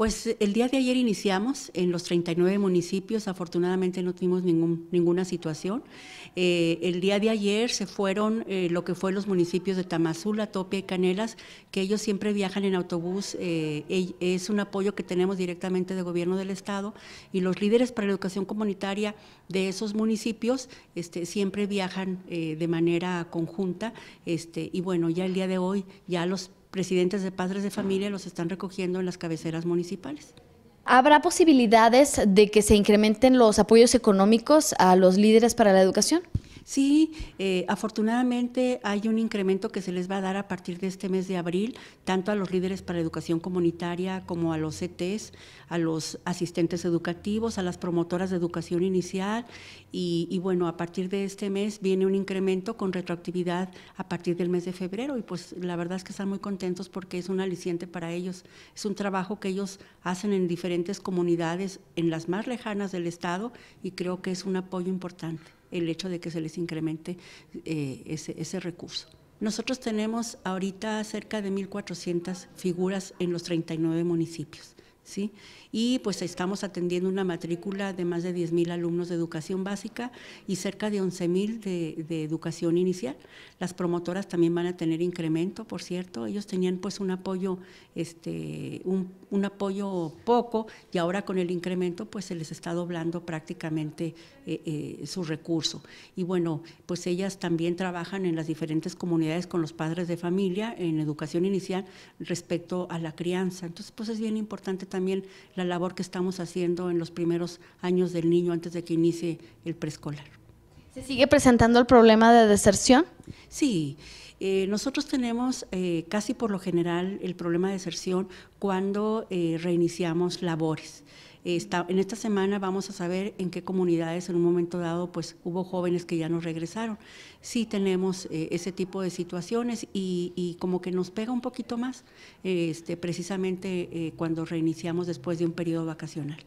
Pues el día de ayer iniciamos en los 39 municipios, afortunadamente no tuvimos ninguna situación. Eh, el día de ayer se fueron eh, lo que fue los municipios de Tamazula, Topia y Canelas, que ellos siempre viajan en autobús, eh, es un apoyo que tenemos directamente del gobierno del estado y los líderes para la educación comunitaria de esos municipios este, siempre viajan de manera conjunta este, y bueno, ya el día de hoy ya los presidentes de padres de familia los están recogiendo en las cabeceras municipales. ¿Habrá posibilidades de que se incrementen los apoyos económicos a los líderes para la educación? Sí, eh, afortunadamente hay un incremento que se les va a dar a partir de este mes de abril, tanto a los líderes para educación comunitaria como a los CTs, a los asistentes educativos, a las promotoras de educación inicial y bueno, a partir de este mes viene un incremento con retroactividad a partir del mes de febrero y pues la verdad es que están muy contentos porque es un aliciente para ellos, es un trabajo que ellos hacen en diferentes comunidades, en las más lejanas del Estado y creo que es un apoyo importante el hecho de que se les incremente eh, ese, ese recurso. Nosotros tenemos ahorita cerca de 1.400 figuras en los 39 municipios. ¿sí? Y pues estamos atendiendo una matrícula de más de 10.000 alumnos de educación básica y cerca de 11.000 de, de educación inicial. Las promotoras también van a tener incremento, por cierto. Ellos tenían pues un apoyo, este, un, apoyo poco y ahora con el incremento pues se les está doblando prácticamente eh, eh, su recurso. Y bueno, pues ellas también trabajan en las diferentes comunidades con los padres de familia en educación inicial respecto a la crianza. Entonces pues es bien importante también la labor que estamos haciendo en los primeros años del niño antes de que inicie el preescolar. ¿Se sigue presentando el problema de deserción? Sí. Eh, nosotros tenemos eh, casi por lo general el problema de deserción cuando eh, reiniciamos labores en esta semana vamos a saber en qué comunidades en un momento dado pues hubo jóvenes que ya no regresaron. Sí tenemos eh, ese tipo de situaciones y, como que nos pega un poquito más este, precisamente eh, cuando reiniciamos después de un periodo vacacional.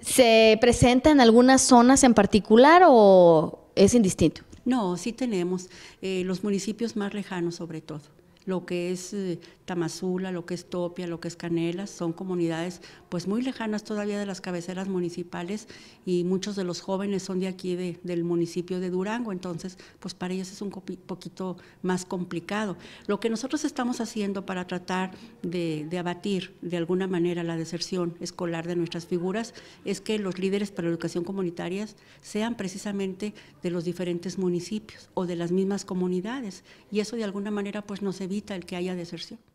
¿Se presenta en algunas zonas en particular o es indistinto? No, sí tenemos, eh, los municipios más lejanos sobre todo lo que es eh, Tamazula, lo que es Topia, lo que es Canelas, son comunidades pues muy lejanas todavía de las cabeceras municipales y muchos de los jóvenes son de aquí del municipio de Durango, entonces pues para ellos es un poquito más complicado. Lo que nosotros estamos haciendo para tratar de, abatir de alguna manera la deserción escolar de nuestras figuras es que los líderes para la educación comunitaria sean precisamente de los diferentes municipios o de las mismas comunidades y eso de alguna manera pues nos evita evita el que haya deserción.